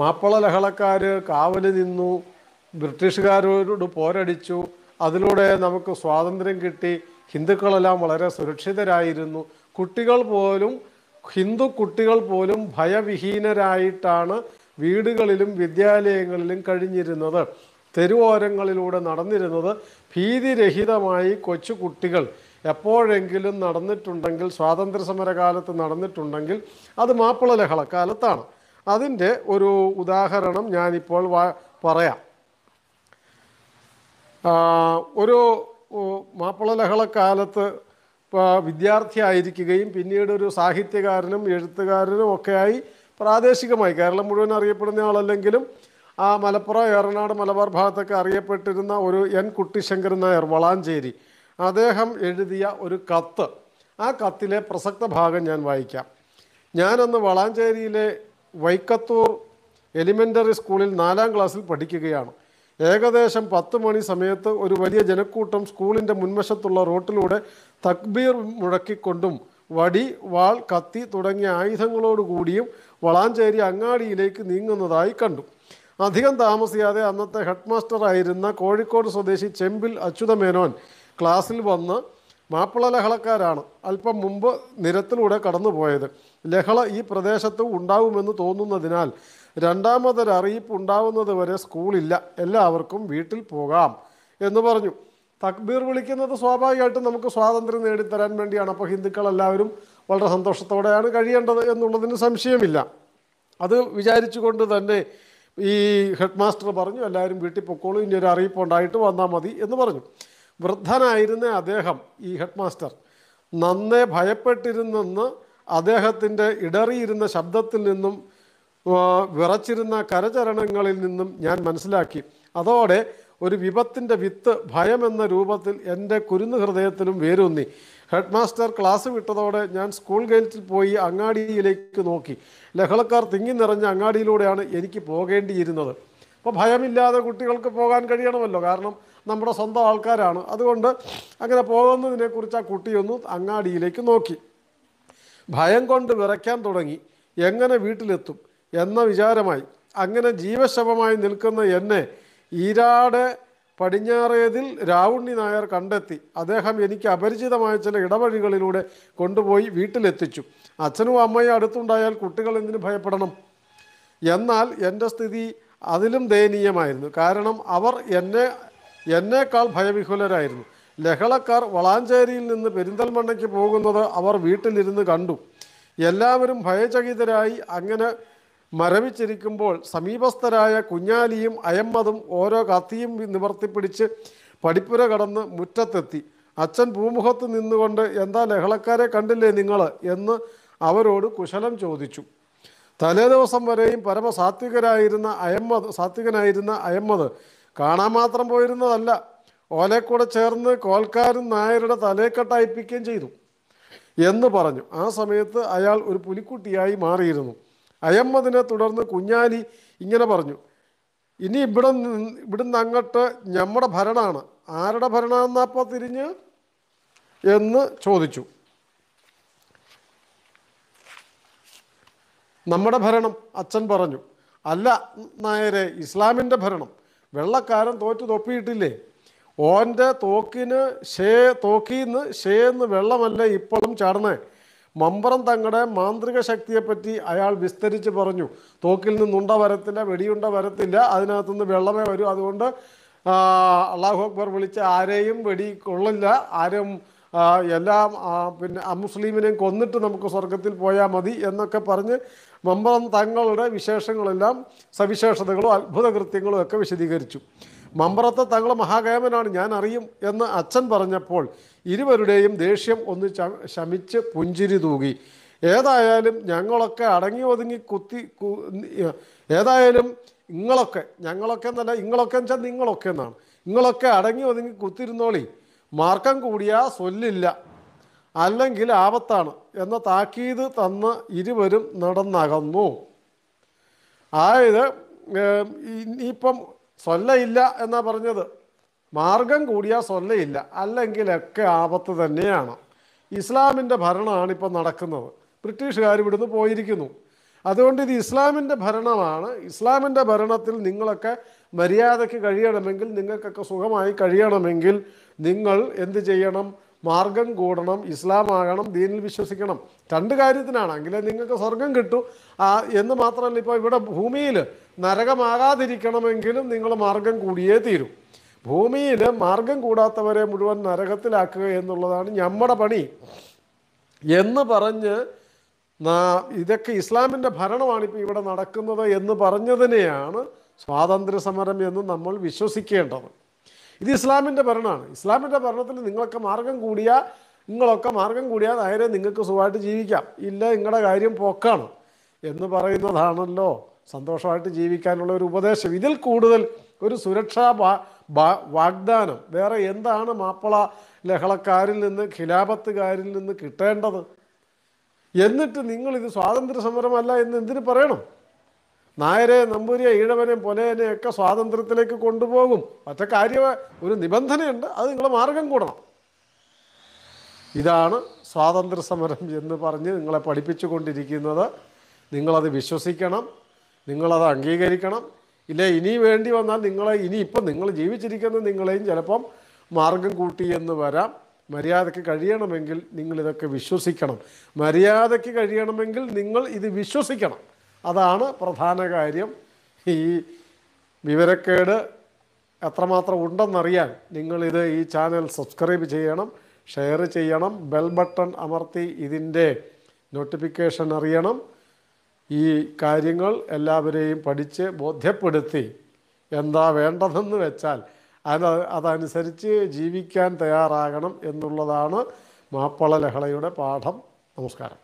മാപ്പിള ലഹളക്കാർ കാവൽ നിന്നു ബ്രിട്ടീഷുകാരോട് പോരടിച്ചു അതിലൂടെ നമുക്ക് സ്വാതന്ത്ര്യം കിട്ടി ഹിന്ദുക്കളെല്ലാം വളരെ സുരക്ഷിതരായിരുന്നു കുട്ടികൾ പോലും ഹിന്ദു കുട്ടികൾ പോലും ഭയവിഹീനരായിട്ടാണ് വീടുകളിലും വിദ്യാലയങ്ങളിലും കഴിഞ്ഞിരുന്നത് തെരുവോരങ്ങളിലൂടെ നടന്നിരുന്നത് ഭീതിരഹിതമായി കൊച്ചു കുട്ടികൾ എപ്പോഴെങ്കിലും നടന്നിട്ടുണ്ടെങ്കിൽ സ്വാതന്ത്ര്യ സമരകാലത്ത് നടന്നിട്ടുണ്ടെങ്കിൽ അത് മാപ്പിള ലഹളക്കാലത്താണ് അതിൻ്റെ ഒരു ഉദാഹരണം ഞാനിപ്പോൾ പറയാം ഒരു മാപ്പിള ലഹളക്കാലത്ത് വിദ്യാർത്ഥിയായിരിക്കുകയും പിന്നീട് ഒരു സാഹിത്യകാരനും എഴുത്തുകാരനും ഒക്കെയായി പ്രാദേശികമായി കേരളം മുഴുവൻ അറിയപ്പെടുന്ന ആളല്ലെങ്കിലും ആ മലപ്പുറം ഏറനാട് മലബാർ ഭാഗത്തൊക്കെ അറിയപ്പെട്ടിരുന്ന ഒരു എൻ കുട്ടിശങ്കരൻ നായർ വളാഞ്ചേരി അദ്ദേഹം എഴുതിയ ഒരു കത്ത് ആ കത്തിലെ പ്രസക്ത ഭാഗം ഞാൻ വായിക്കാം ഞാനന്ന് വളാഞ്ചേരിയിലെ വൈക്കത്തൂർ എലിമെൻ്ററി സ്കൂളിൽ നാലാം ക്ലാസ്സിൽ പഠിക്കുകയാണ് ഏകദേശം പത്ത് മണി സമയത്ത് ഒരു വലിയ ജനക്കൂട്ടം സ്കൂളിൻ്റെ മുൻവശത്തുള്ള റോട്ടിലൂടെ തക്ബീർ മുഴക്കിക്കൊണ്ടും വടി വാൾ കത്തി തുടങ്ങിയ ആയുധങ്ങളോടുകൂടിയും വളാഞ്ചേരി അങ്ങാടിയിലേക്ക് നീങ്ങുന്നതായി കണ്ടു അധികം താമസിയാതെ അന്നത്തെ ഹെഡ്മാസ്റ്റർ ആയിരുന്ന കോഴിക്കോട് സ്വദേശി ചെമ്പിൽ അച്യുതമേനോൻ ക്ലാസ്സിൽ വന്ന് മാപ്പിള ലഹളക്കാരാണ് അല്പം മുമ്പ് നിരത്തിലൂടെ കടന്നുപോയത് ലഹള ഈ പ്രദേശത്ത് ഉണ്ടാവുമെന്ന് തോന്നുന്നതിനാൽ രണ്ടാമതൊരു അറിയിപ്പ് ഉണ്ടാവുന്നത് വരെ സ്കൂളില്ല എല്ലാവർക്കും വീട്ടിൽ പോകാം എന്ന് പറഞ്ഞു തക്ബീർ വിളിക്കുന്നത് സ്വാഭാവികമായിട്ടും നമുക്ക് സ്വാതന്ത്ര്യം നേടിത്തരാൻ വേണ്ടിയാണ് അപ്പോൾ ഹിന്ദുക്കൾ എല്ലാവരും വളരെ സന്തോഷത്തോടെയാണ് കഴിയേണ്ടത് എന്നുള്ളതിന് സംശയമില്ല അത് കൊണ്ട് തന്നെ ഈ ഹെഡ് മാസ്റ്റർ പറഞ്ഞു എല്ലാവരും വീട്ടിൽ പൊക്കോളൂ ഇനി ഒരു അറിയിപ്പ് ഉണ്ടായിട്ട് വന്നാൽ മതി എന്ന് പറഞ്ഞു വൃദ്ധനായിരുന്ന അദ്ദേഹം ഈ ഹെഡ് മാസ്റ്റർ നന്നേ ഭയപ്പെട്ടിരുന്നെന്ന് അദ്ദേഹത്തിൻ്റെ ഇടറിയിരുന്ന ശബ്ദത്തിൽ നിന്നും വിറച്ചിരുന്ന കരചരണങ്ങളിൽ നിന്നും ഞാൻ മനസ്സിലാക്കി അതോടെ ഒരു വിപത്തിൻ്റെ വിത്ത് ഭയമെന്ന രൂപത്തിൽ എൻ്റെ കുരുന്നു ഹൃദയത്തിലും വേരൂന്നി ഹെഡ് മാസ്റ്റർ ക്ലാസ് വിട്ടതോടെ ഞാൻ സ്കൂൾ ഗേറ്റിൽ പോയി അങ്ങാടിയിലേക്ക് നോക്കി ലഹളക്കാർ തിങ്ങി നിറഞ്ഞ അങ്ങാടിയിലൂടെയാണ് എനിക്ക് പോകേണ്ടിയിരുന്നത് അപ്പോൾ ഭയമില്ലാതെ കുട്ടികൾക്ക് പോകാൻ കഴിയണമല്ലോ കാരണം നമ്മുടെ സ്വന്തം ആൾക്കാരാണ് അതുകൊണ്ട് അങ്ങനെ പോകുന്നതിനെക്കുറിച്ച് ആ കുട്ടിയൊന്ന് അങ്ങാടിയിലേക്ക് നോക്കി ഭയം കൊണ്ട് വിറയ്ക്കാൻ തുടങ്ങി എങ്ങനെ വീട്ടിലെത്തും എന്ന വിചാരമായി അങ്ങനെ ജീവശവമായി നിൽക്കുന്ന എന്നെ ഈരാട് പടിഞ്ഞാറേതിൽ രാവുണ്ണി നായർ കണ്ടെത്തി അദ്ദേഹം എനിക്ക് അപരിചിതമായ ചില ഇടവഴികളിലൂടെ കൊണ്ടുപോയി വീട്ടിലെത്തിച്ചു അച്ഛനും അമ്മയും അടുത്തുണ്ടായാൽ കുട്ടികൾ എന്തിനു ഭയപ്പെടണം എന്നാൽ എൻ്റെ സ്ഥിതി അതിലും ദയനീയമായിരുന്നു കാരണം അവർ എന്നെ എന്നേക്കാൾ ഭയവിഹുലരായിരുന്നു ലഹളക്കാർ വളാഞ്ചേരിയിൽ നിന്ന് പെരിന്തൽമണ്ണയ്ക്ക് പോകുന്നത് അവർ വീട്ടിലിരുന്ന് കണ്ടു എല്ലാവരും ഭയചകിതരായി അങ്ങനെ മരവിച്ചിരിക്കുമ്പോൾ സമീപസ്ഥരായ കുഞ്ഞാലിയും അയമ്മതും ഓരോ കത്തിയും നിവർത്തിപ്പിടിച്ച് പഠിപ്പുര കടന്ന് മുറ്റത്തെത്തി അച്ഛൻ ഭൂമുഖത്ത് നിന്നുകൊണ്ട് എന്താ ലഹളക്കാരെ കണ്ടില്ലേ നിങ്ങൾ എന്ന് അവരോട് കുശലം ചോദിച്ചു തലേ ദിവസം വരെയും പരമസാത്വികരായിരുന്ന അയമ്മത് സാത്വികനായിരുന്ന അയമ്മത് കാണാൻ മാത്രം പോയിരുന്നതല്ല ഓലെ കൂടെ ചേർന്ന് കോൽക്കാരൻ നായരുടെ തലേക്കെട്ടയപ്പിക്കുകയും ചെയ്തു എന്ന് പറഞ്ഞു ആ സമയത്ത് അയാൾ ഒരു പുലിക്കുട്ടിയായി മാറിയിരുന്നു അയമ്മതിനെ തുടർന്ന് കുഞ്ഞാലി ഇങ്ങനെ പറഞ്ഞു ഇനി ഇവിടെ ഇവിടുന്ന് അങ്ങോട്ട് ഞമ്മുടെ ഭരണമാണ് ആരുടെ ഭരണമെന്നപ്പോൾ തിരിഞ്ഞ് എന്ന് ചോദിച്ചു നമ്മുടെ ഭരണം അച്ഛൻ പറഞ്ഞു അല്ല നായരെ ഇസ്ലാമിൻ്റെ ഭരണം വെള്ളക്കാരൻ തോറ്റു തൊപ്പിയിട്ടില്ലേ ഓൻ്റെ തോക്കിന് ഷേ തോക്കിന്ന് ഷേ എന്ന് വെള്ളമല്ല ഇപ്പോഴും ചാടണേ മമ്പറം തങ്ങളുടെ മാന്ത്രിക ശക്തിയെപ്പറ്റി അയാൾ വിസ്തരിച്ച് പറഞ്ഞു തോക്കിൽ നിന്നുണ്ട വരത്തില്ല വെടിയുണ്ട വരത്തില്ല അതിനകത്തുനിന്ന് വെള്ളമേ വരൂ അതുകൊണ്ട് അള്ളാഹു അക്ബർ വിളിച്ച് ആരെയും വെടി കൊള്ളില്ല ആരും എല്ലാം പിന്നെ അമുസ്ലിമിനെയും കൊന്നിട്ട് നമുക്ക് സ്വർഗത്തിൽ പോയാൽ മതി എന്നൊക്കെ പറഞ്ഞ് മമ്പറം തങ്ങളുടെ വിശേഷങ്ങളെല്ലാം സവിശേഷതകളും അത്ഭുത കൃത്യങ്ങളും ഒക്കെ വിശദീകരിച്ചു മമ്പറത്തെ തങ്ങൾ മഹാകേമനാണ് ഞാൻ അറിയും എന്ന് അച്ഛൻ പറഞ്ഞപ്പോൾ ഇരുവരുടെയും ദേഷ്യം ഒന്ന് ശമിച്ച് പുഞ്ചിരി തൂകി ഏതായാലും ഞങ്ങളൊക്കെ അടങ്ങി ഒതുങ്ങി കുത്തി ഏതായാലും നിങ്ങളൊക്കെ ഞങ്ങളൊക്കെ എന്നല്ല നിങ്ങളൊക്കെ വെച്ചാൽ നിങ്ങളൊക്കെ എന്നാണ് നിങ്ങളൊക്കെ അടങ്ങി ഒതുങ്ങി കുത്തിരുന്നോളി മാർക്കം കൂടിയാ സൊല്ലില്ല അല്ലെങ്കിൽ ആപത്താണ് എന്ന താക്കീത് തന്ന് ഇരുവരും നടന്നകന്നു അതായത് ഇനിയിപ്പം സ്വല്ലയില്ല എന്നാ പറഞ്ഞത് മാർഗം കൂടിയാൽ അല്ലെങ്കിൽ അല്ലെങ്കിലൊക്കെ ആപത്ത് തന്നെയാണ് ഇസ്ലാമിൻ്റെ ഭരണമാണ് ഇപ്പം നടക്കുന്നത് ബ്രിട്ടീഷുകാർ ഇവിടുന്ന് പോയിരിക്കുന്നു അതുകൊണ്ട് ഇത് ഇസ്ലാമിൻ്റെ ഭരണമാണ് ഇസ്ലാമിൻ്റെ ഭരണത്തിൽ നിങ്ങളൊക്കെ മര്യാദയ്ക്ക് കഴിയണമെങ്കിൽ നിങ്ങൾക്കൊക്കെ സുഖമായി കഴിയണമെങ്കിൽ നിങ്ങൾ എന്ത് ചെയ്യണം മാർഗം കൂടണം ഇസ്ലാമാകണം ദീനിൽ വിശ്വസിക്കണം രണ്ട് കാര്യത്തിനാണ് എങ്കിലേ നിങ്ങൾക്ക് സ്വർഗം കിട്ടൂ എന്ന് മാത്രമല്ല ഇപ്പോൾ ഇവിടെ ഭൂമിയിൽ നരകമാകാതിരിക്കണമെങ്കിലും നിങ്ങൾ മാർഗം കൂടിയേ തീരൂ ഭൂമിയിൽ മാർഗം കൂടാത്തവരെ മുഴുവൻ നരകത്തിലാക്കുക എന്നുള്ളതാണ് നമ്മുടെ പണി എന്ന് പറഞ്ഞ് ഇതൊക്കെ ഇസ്ലാമിൻ്റെ ഭരണമാണ് ഇപ്പോൾ ഇവിടെ നടക്കുന്നത് എന്ന് പറഞ്ഞതിനെയാണ് സ്വാതന്ത്ര്യ സമരം എന്ന് നമ്മൾ വിശ്വസിക്കേണ്ടത് ഇത് ഇസ്ലാമിൻ്റെ ഭരണമാണ് ഇസ്ലാമിൻ്റെ ഭരണത്തിൽ നിങ്ങളൊക്കെ മാർഗം കൂടിയ നിങ്ങളൊക്കെ മാർഗം കൂടിയാൽ നേരെ നിങ്ങൾക്ക് സുഖമായിട്ട് ജീവിക്കാം ഇല്ല നിങ്ങളുടെ കാര്യം പോക്കാണ് എന്ന് പറയുന്നതാണല്ലോ സന്തോഷമായിട്ട് ജീവിക്കാനുള്ള ഒരു ഉപദേശം ഇതിൽ കൂടുതൽ ഒരു സുരക്ഷാ വാഗ്ദാനം വേറെ എന്താണ് മാപ്പിള ലഹളക്കാരിൽ നിന്ന് ഖിലാപത്തുകാരിൽ നിന്ന് കിട്ടേണ്ടത് എന്നിട്ട് നിങ്ങളിത് സ്വാതന്ത്ര്യ സമരമല്ല എന്ന് എന്തിനു പറയണം നായരെ നമ്പൂരിയെ ഈഴവനെ പൊലേനെ ഒക്കെ സ്വാതന്ത്ര്യത്തിലേക്ക് കൊണ്ടുപോകും ഒറ്റ കാര്യ ഒരു നിബന്ധനയുണ്ട് അത് നിങ്ങൾ മാർഗം കൂടണം ഇതാണ് സ്വാതന്ത്ര്യ സമരം എന്ന് പറഞ്ഞ് നിങ്ങളെ പഠിപ്പിച്ചു കൊണ്ടിരിക്കുന്നത് നിങ്ങളത് വിശ്വസിക്കണം നിങ്ങളത് അംഗീകരിക്കണം ഇല്ല ഇനി വേണ്ടി വന്നാൽ നിങ്ങളെ ഇനിയിപ്പം നിങ്ങൾ ജീവിച്ചിരിക്കുന്ന നിങ്ങളെയും ചിലപ്പം മാർഗം കൂട്ടി എന്ന് വരാം മര്യാദയ്ക്ക് കഴിയണമെങ്കിൽ നിങ്ങളിതൊക്കെ വിശ്വസിക്കണം മര്യാദയ്ക്ക് കഴിയണമെങ്കിൽ നിങ്ങൾ ഇത് വിശ്വസിക്കണം അതാണ് പ്രധാന കാര്യം ഈ വിവരക്കേട് എത്രമാത്രം ഉണ്ടെന്നറിയാൻ നിങ്ങളിത് ഈ ചാനൽ സബ്സ്ക്രൈബ് ചെയ്യണം ഷെയർ ചെയ്യണം ബെൽ ബട്ടൺ അമർത്തി ഇതിൻ്റെ നോട്ടിഫിക്കേഷൻ അറിയണം ഈ കാര്യങ്ങൾ എല്ലാവരെയും പഠിച്ച് ബോധ്യപ്പെടുത്തി എന്താ വേണ്ടതെന്ന് വെച്ചാൽ അത് അതനുസരിച്ച് ജീവിക്കാൻ തയ്യാറാകണം എന്നുള്ളതാണ് മാപ്പള ലഹളയുടെ പാഠം നമസ്കാരം